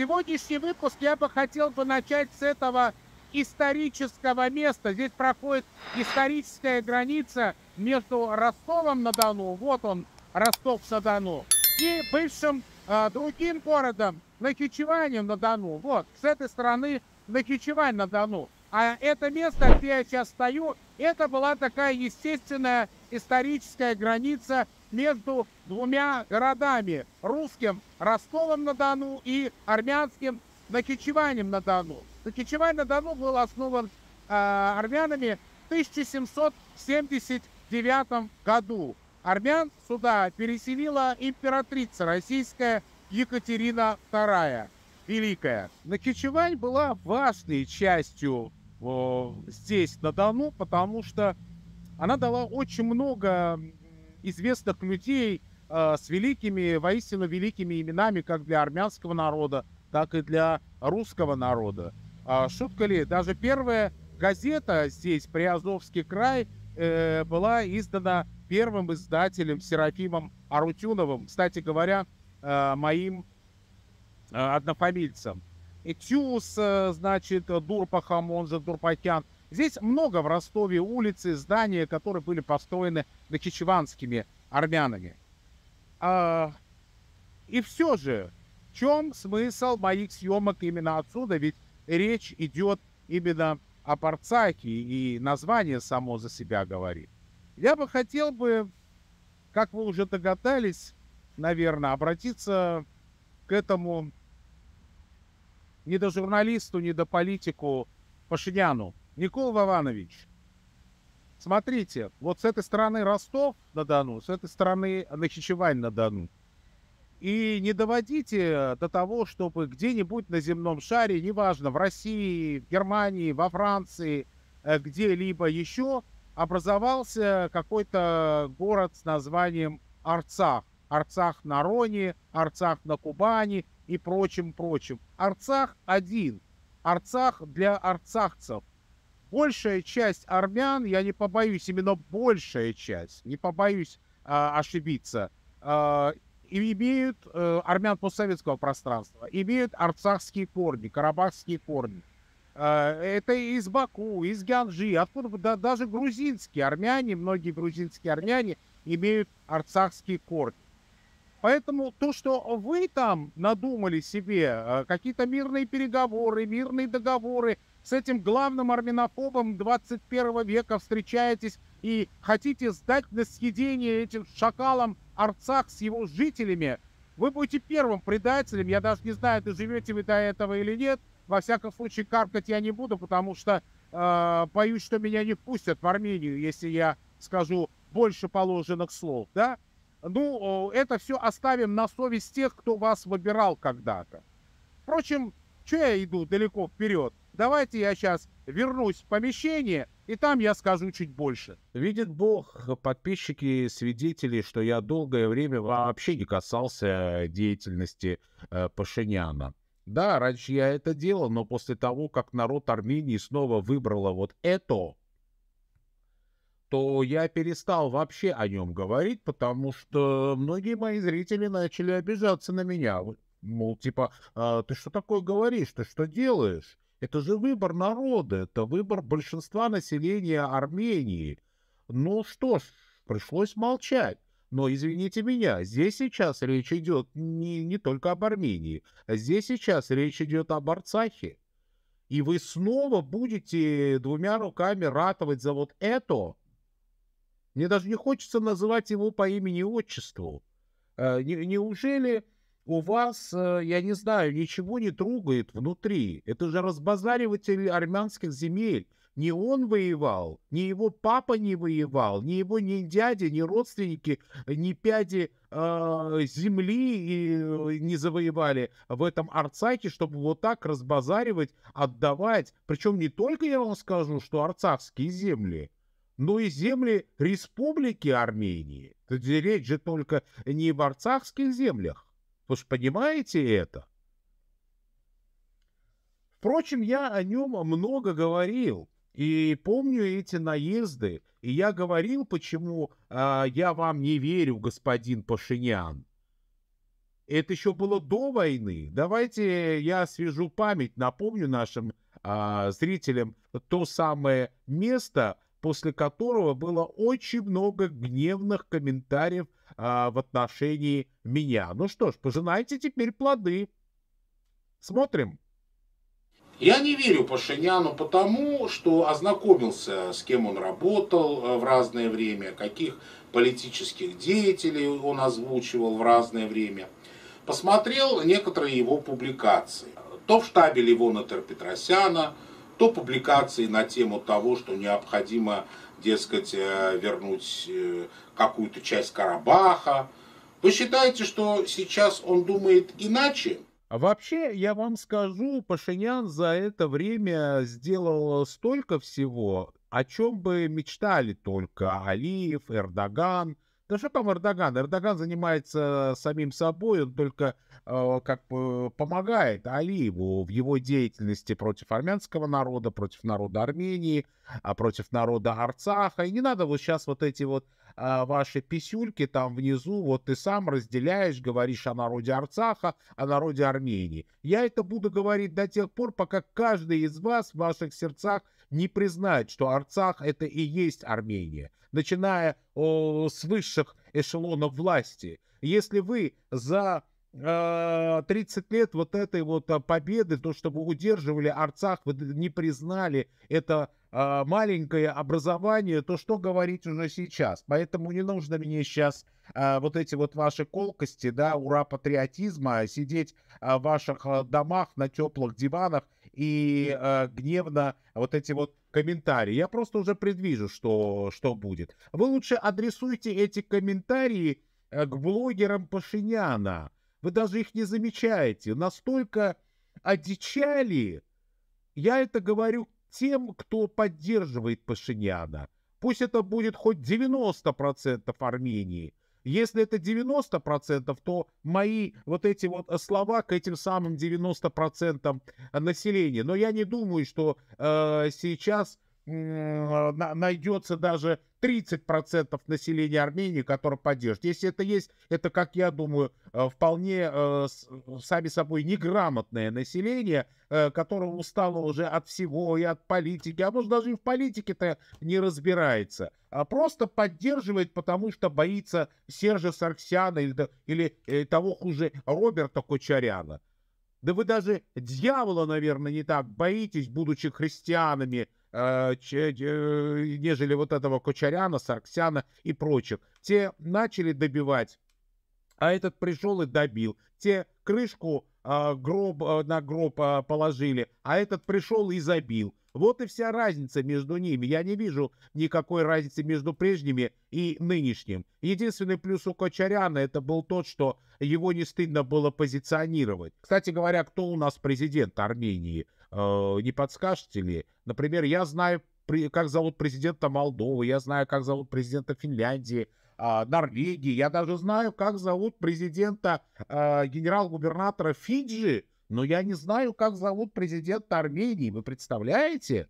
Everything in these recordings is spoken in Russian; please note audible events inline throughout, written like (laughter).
Сегодняшний выпуск я бы хотел бы начать с этого исторического места. Здесь проходит историческая граница между Ростовом-на-Дону, вот он, Ростов-на-Дону, и бывшим э, другим городом, Нахичеванием-на-Дону. Вот, с этой стороны Нахичевань-на-Дону. А это место, где я сейчас стою, это была такая естественная историческая граница между двумя городами – русским Ростовом-на-Дону и армянским Нахичеванием-на-Дону. Нахичевань-на-Дону был основан э, армянами в 1779 году. Армян сюда переселила императрица российская Екатерина II Великая. Нахичевань была важной частью э, здесь, на Дону, потому что она дала очень много известных людей э, с великими, воистину великими именами, как для армянского народа, так и для русского народа. А, шутка ли, даже первая газета здесь, Приазовский край, э, была издана первым издателем Серафимом Арутюновым, кстати говоря, э, моим однофамильцем. Этюс, значит, Дурпахам, он же Дурпахян. Здесь много в Ростове улиц и зданий, которые были построены докичеванскими армянами. А, и все же, в чем смысл моих съемок именно отсюда? Ведь речь идет именно о Парцаке, и название само за себя говорит. Я бы хотел бы, как вы уже догадались, наверное, обратиться к этому не до журналисту, не до политику Пашиняну, Никола Иванович, смотрите, вот с этой стороны Ростов-на-Дону, с этой стороны Нахичевань-на-Дону. И не доводите до того, чтобы где-нибудь на земном шаре, неважно, в России, в Германии, во Франции, э, где-либо еще, образовался какой-то город с названием Арцах. Арцах на Роне, Арцах на Кубани и прочим-прочим. Арцах один. Арцах для арцахцев большая часть армян, я не побоюсь, именно большая часть, не побоюсь э, ошибиться, э, имеют э, армян постсоветского пространства, имеют арцахские корни, карабахские корни. Э, это из Баку, из Гянжи, откуда да, даже грузинские армяне, многие грузинские армяне имеют арцахские корни. Поэтому то, что вы там надумали себе, э, какие-то мирные переговоры, мирные договоры, с этим главным армянофобом 21 века встречаетесь и хотите сдать на съедение этим шакалам Арцах с его жителями, вы будете первым предателем. Я даже не знаю, доживете вы до этого или нет. Во всяком случае, каркать я не буду, потому что э, боюсь, что меня не пустят в Армению, если я скажу больше положенных слов, да? Ну, это все оставим на совесть тех, кто вас выбирал когда-то. Впрочем, что я иду далеко вперед? Давайте я сейчас вернусь в помещение, и там я скажу чуть больше. Видит Бог, подписчики и свидетели, что я долгое время вообще не касался деятельности э, Пашиняна. Да, раньше я это делал, но после того, как народ Армении снова выбрало вот это, то я перестал вообще о нем говорить, потому что многие мои зрители начали обижаться на меня. Мол, типа, э, ты что такое говоришь, ты что делаешь? Это же выбор народа, это выбор большинства населения Армении. Ну что ж, пришлось молчать. Но извините меня, здесь сейчас речь идет не, не только об Армении, здесь сейчас речь идет об Арцахе. И вы снова будете двумя руками ратовать за вот это. Мне даже не хочется называть его по имени и отчеству. Э, не, неужели у вас, э, я не знаю, ничего не трогает внутри. Это же разбазариватель армянских земель. Не он воевал, не его папа не воевал, не его ни дяди, ни родственники, ни пяди а, э, земли и, не завоевали в этом Арцахе, чтобы вот так разбазаривать, отдавать. Причем не только я вам скажу, что арцахские земли, но и земли республики Армении. Речь же только не в арцахских землях. Вы же понимаете это? Впрочем, я о нем много говорил и помню эти наезды, и я говорил, почему э, я вам не верю, господин Пашинян. Это еще было до войны. Давайте я освежу память, напомню нашим э, зрителям то самое место, после которого было очень много гневных комментариев а, в отношении меня. Ну что ж, пожинайте теперь плоды. Смотрим. Я не верю Пашиняну потому, что ознакомился, с кем он работал э, в разное время, каких политических деятелей он озвучивал в разное время. Посмотрел некоторые его публикации. То в штабе Ливона Терпетросяна, то публикации на тему того, что необходимо, дескать, э, вернуть э, какую-то часть Карабаха. Вы считаете, что сейчас он думает иначе? А Вообще, я вам скажу, Пашинян за это время сделал столько всего, о чем бы мечтали только Алиев, Эрдоган – да что там Эрдоган? Эрдоган занимается самим собой, он только э, как бы помогает Алиеву в его деятельности против армянского народа, против народа Армении, а против народа Арцаха. И не надо вот сейчас вот эти вот э, ваши писюльки там внизу, вот ты сам разделяешь, говоришь о народе Арцаха, о народе Армении. Я это буду говорить до тех пор, пока каждый из вас в ваших сердцах не признать, что Арцах это и есть Армения, начиная о, с высших эшелонов власти. Если вы за 30 э, лет вот этой вот э, победы, то, что вы удерживали Арцах, вы не признали это э, маленькое образование, то что говорить уже сейчас? Поэтому не нужно мне сейчас вот эти вот ваши колкости, да, ура патриотизма, а сидеть в ваших домах на теплых диванах и э, гневно вот эти вот комментарии. Я просто уже предвижу, что, что будет. Вы лучше адресуйте эти комментарии э, к блогерам Пашиняна. Вы даже их не замечаете. Настолько одичали. Я это говорю тем, кто поддерживает Пашиняна. Пусть это будет хоть 90% Армении, если это 90%, то мои вот эти вот э, слова к этим самым 90% э, населения. Но я не думаю, что э, сейчас э, найдется даже 30% населения Армении, которое поддержит. Если это есть, это, как я думаю, э, вполне э, э, сами собой неграмотное население, которое устало уже от всего и от политики, а может даже и в политике-то не разбирается, а просто поддерживает, потому что боится Сержа Сарксиана или, или того хуже Роберта Кочаряна. Да вы даже дьявола, наверное, не так боитесь, будучи христианами, Э, нежели вот этого Кочаряна, Сарксяна и прочих. Те начали добивать, а этот пришел и добил. Те крышку а, гроб, э, на гроб а, положили, а этот пришел и забил. Вот и вся разница между ними. Я не вижу никакой разницы между прежними и нынешним. Единственный плюс у Кочаряна это был тот, что его не стыдно было позиционировать. Кстати говоря, кто у нас президент Армении? Э, не подскажете ли? Например, я знаю, как зовут президента Молдовы, я знаю, как зовут президента Финляндии, а, Норвегии, я даже знаю, как зовут президента а, генерал-губернатора Фиджи, но я не знаю, как зовут президента Армении. Вы представляете?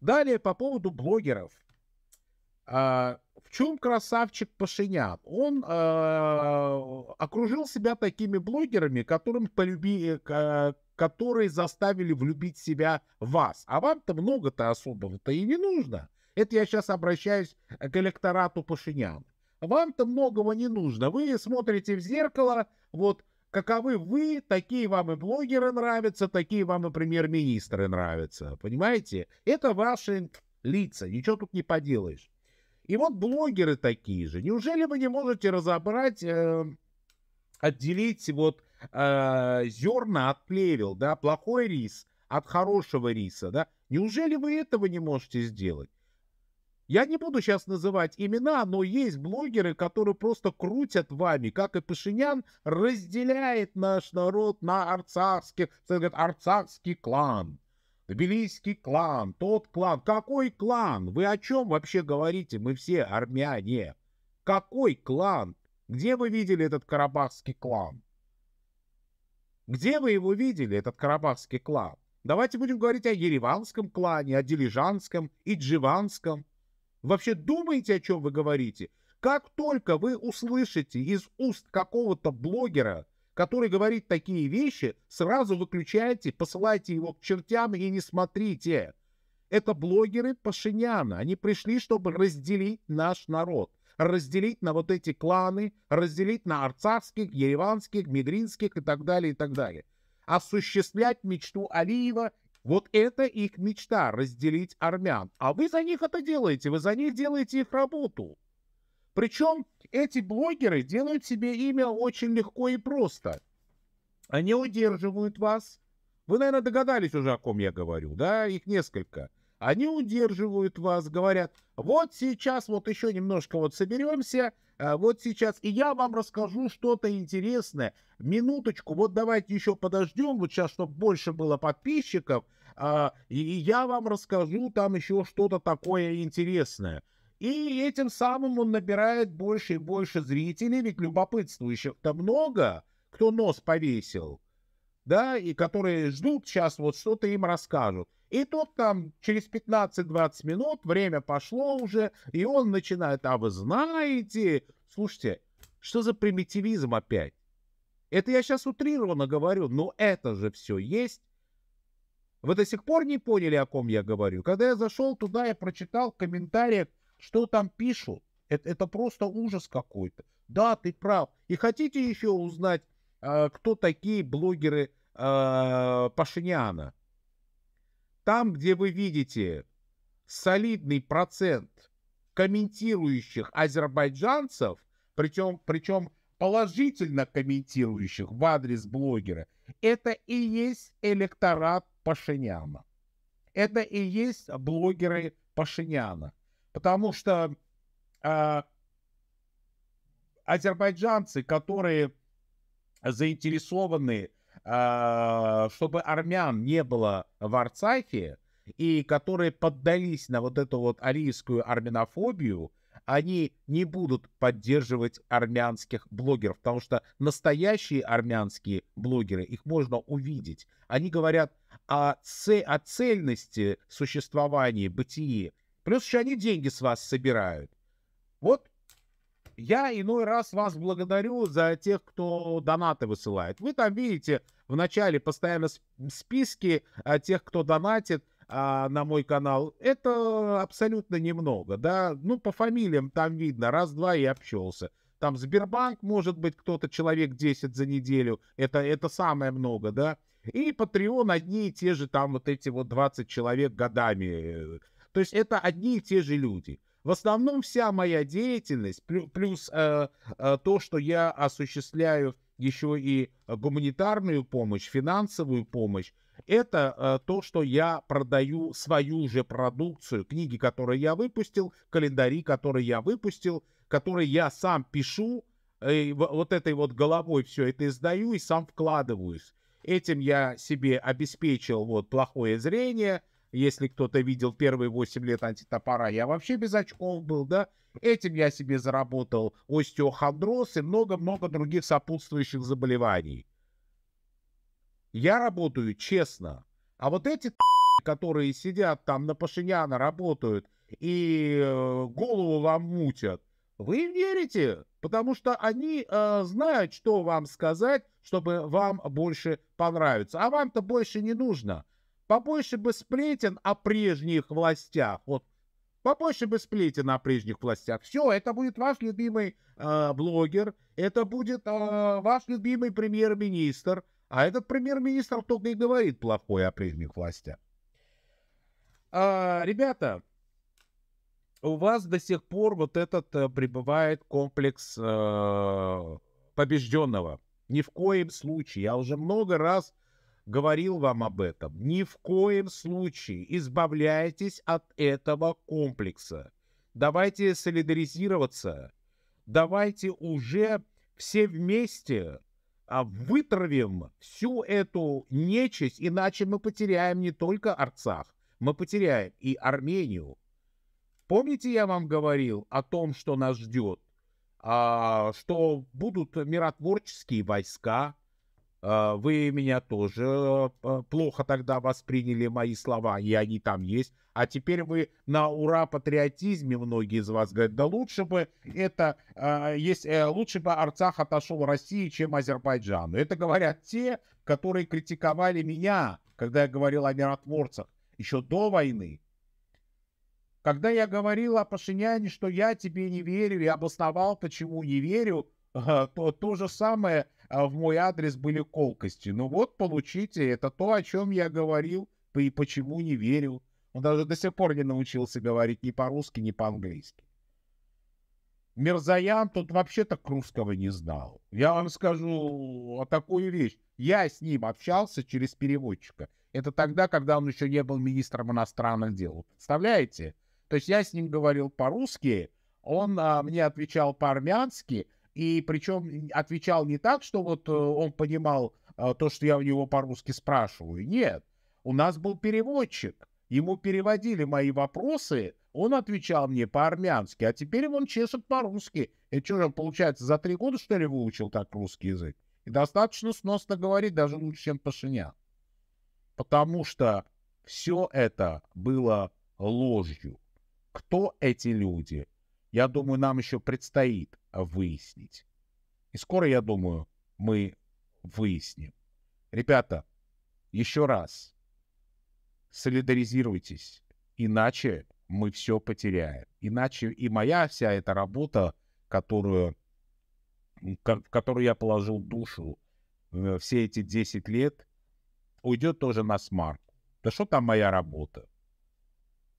Далее по поводу блогеров. А, в чем красавчик Пашинян? Он э, окружил себя такими блогерами, которым полюби, э, которые заставили влюбить себя вас. А вам-то много-то особого-то и не нужно. Это я сейчас обращаюсь к электорату Пашинян. Вам-то многого не нужно. Вы смотрите в зеркало, вот каковы вы, такие вам и блогеры нравятся, такие вам и премьер-министры нравятся. Понимаете? Это ваши лица, ничего тут не поделаешь. И вот блогеры такие же. Неужели вы не можете разобрать, э, отделить вот э, зерна от плевел, да, плохой рис от хорошего риса, да? Неужели вы этого не можете сделать? Я не буду сейчас называть имена, но есть блогеры, которые просто крутят вами, как и Пашинян разделяет наш народ на арцахский, арцахский клан. Тбилисский клан, тот клан. Какой клан? Вы о чем вообще говорите? Мы все армяне. Какой клан? Где вы видели этот карабахский клан? Где вы его видели, этот карабахский клан? Давайте будем говорить о ереванском клане, о дилижанском и дживанском. Вообще думаете, о чем вы говорите? Как только вы услышите из уст какого-то блогера, который говорит такие вещи, сразу выключайте, посылайте его к чертям и не смотрите. Это блогеры Пашиняна. Они пришли, чтобы разделить наш народ. Разделить на вот эти кланы, разделить на арцахских, ереванских, Медринских и так далее, и так далее. Осуществлять мечту Алиева вот это их мечта, разделить армян. А вы за них это делаете, вы за них делаете их работу. Причем эти блогеры делают себе имя очень легко и просто. Они удерживают вас. Вы, наверное, догадались уже, о ком я говорю, да? Их несколько. Они удерживают вас, говорят, вот сейчас вот еще немножко вот соберемся, э, вот сейчас, и я вам расскажу что-то интересное. Минуточку, вот давайте еще подождем, вот сейчас, чтобы больше было подписчиков, а, и я вам расскажу там еще что-то такое интересное. И этим самым он набирает больше и больше зрителей, ведь любопытствующих-то много, кто нос повесил, да, и которые ждут сейчас вот что-то им расскажут. И тут там через 15-20 минут время пошло уже, и он начинает, а вы знаете, слушайте, что за примитивизм опять? Это я сейчас утрированно говорю, но это же все есть. Вы до сих пор не поняли, о ком я говорю. Когда я зашел туда, я прочитал в комментариях что там пишут, это, это просто ужас какой-то. Да, ты прав. И хотите еще узнать, э, кто такие блогеры э, Пашиняна? Там, где вы видите солидный процент комментирующих азербайджанцев, причем, причем положительно комментирующих в адрес блогера, это и есть электорат Пашиняна. Это и есть блогеры Пашиняна. Потому что э, азербайджанцы, которые заинтересованы, э, чтобы армян не было в Арцахе, и которые поддались на вот эту вот арийскую армянофобию, они не будут поддерживать армянских блогеров, потому что настоящие армянские блогеры, их можно увидеть. Они говорят о, ц... о цельности существования, бытии Плюс еще они деньги с вас собирают. Вот я иной раз вас благодарю за тех, кто донаты высылает. Вы там видите в начале постоянно списки а, тех, кто донатит а, на мой канал. Это абсолютно немного, да. Ну, по фамилиям там видно, раз-два и общался. Там Сбербанк, может быть, кто-то человек 10 за неделю. Это, это самое много, да. И Patreon одни и те же там вот эти вот 20 человек годами э, то есть это одни и те же люди. В основном вся моя деятельность, плюс э, э, то, что я осуществляю еще и гуманитарную помощь, финансовую помощь, это э, то, что я продаю свою же продукцию, книги, которые я выпустил, календари, которые я выпустил, которые я сам пишу, э, вот этой вот головой все это издаю и сам вкладываюсь. Этим я себе обеспечил вот плохое зрение – если кто-то видел первые 8 лет антитопора, я вообще без очков был, да. Этим я себе заработал остеохондроз и много-много других сопутствующих заболеваний. Я работаю честно. А вот эти (laughs) которые сидят там на Пашиняна, работают и э, голову вам мутят, вы верите, потому что они э, знают, что вам сказать, чтобы вам больше понравиться. А вам-то больше не нужно побольше бы сплетен о прежних властях. Вот побольше бы сплетен о прежних властях. Все, это будет ваш любимый э, блогер, это будет э, ваш любимый премьер-министр. А этот премьер-министр только и говорит плохое о прежних властях. А, ребята, у вас до сих пор вот этот э, пребывает комплекс э, побежденного. Ни в коем случае. Я уже много раз говорил вам об этом. Ни в коем случае избавляйтесь от этого комплекса. Давайте солидаризироваться. Давайте уже все вместе а, вытравим всю эту нечисть, иначе мы потеряем не только Арцах, мы потеряем и Армению. Помните, я вам говорил о том, что нас ждет? А, что будут миротворческие войска, а, вы меня тоже а, плохо тогда восприняли мои слова, и они там есть. А теперь вы на ура патриотизме, многие из вас говорят, да лучше бы это, а, есть э, лучше бы Арцах отошел России, чем Азербайджану. Это говорят те, которые критиковали меня, когда я говорил о миротворцах, еще до войны. Когда я говорил о Пашиняне, что я тебе не верю и обосновал, почему не верю, (laughs) то то же самое а, в мой адрес были колкости. Ну вот получите, это то, о чем я говорил и почему не верил. Он даже до сих пор не научился говорить ни по-русски, ни по-английски. Мирзаян тут вообще так русского не знал. Я вам скажу а, такую вещь. Я с ним общался через переводчика. Это тогда, когда он еще не был министром иностранных дел. Представляете? То есть я с ним говорил по-русски, он а, мне отвечал по-армянски, и причем отвечал не так, что вот э, он понимал а, то, что я у него по-русски спрашиваю. Нет, у нас был переводчик, ему переводили мои вопросы, он отвечал мне по-армянски, а теперь он чешет по-русски. И что же, получается, за три года, что ли, выучил так русский язык? И достаточно сносно говорить, даже лучше, чем Пашинян. Потому что все это было ложью. Кто эти люди? я думаю, нам еще предстоит а, выяснить. И скоро, я думаю, мы выясним. Ребята, еще раз, солидаризируйтесь, иначе мы все потеряем. Иначе и моя вся эта работа, которую, в которую я положил душу э, все эти 10 лет, уйдет тоже на смарку. Да что там моя работа?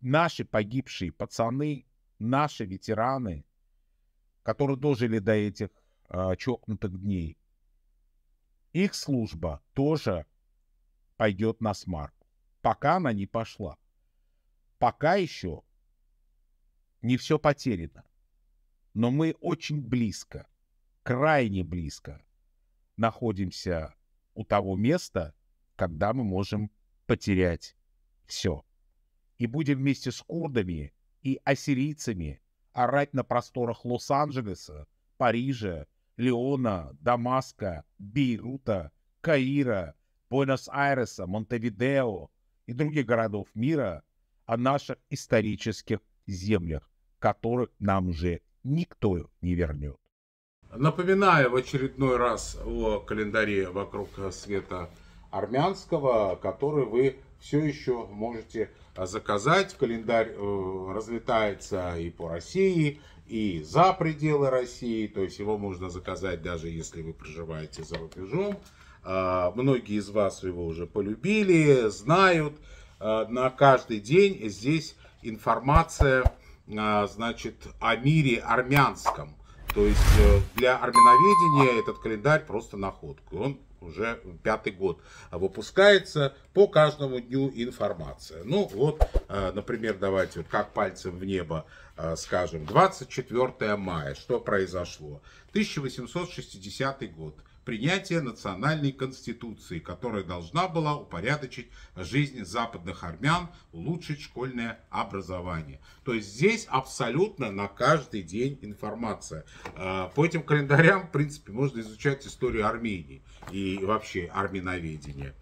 Наши погибшие пацаны наши ветераны, которые дожили до этих э, чокнутых дней, их служба тоже пойдет на смарку, пока она не пошла. Пока еще не все потеряно, но мы очень близко, крайне близко находимся у того места, когда мы можем потерять все. И будем вместе с курдами и ассирийцами орать на просторах Лос-Анджелеса, Парижа, Леона, Дамаска, Бейрута, Каира, Буэнос-Айреса, Монтевидео и других городов мира о наших исторических землях, которых нам же никто не вернет. Напоминаю в очередной раз о календаре вокруг света армянского, который вы все еще можете э, заказать. Календарь э, разлетается и по России, и за пределы России. То есть его можно заказать даже если вы проживаете за рубежом. А, многие из вас его уже полюбили, знают. А, на каждый день здесь информация а, значит, о мире армянском то есть э, для арминоведения этот календарь просто находка. Он уже пятый год выпускается по каждому дню информация. Ну вот, э, например, давайте вот как пальцем в небо э, скажем, 24 мая, что произошло? 1860 год принятия национальной конституции, которая должна была упорядочить жизнь западных армян, улучшить школьное образование. То есть здесь абсолютно на каждый день информация. А, по этим календарям, в принципе, можно изучать историю Армении и вообще арминоведение.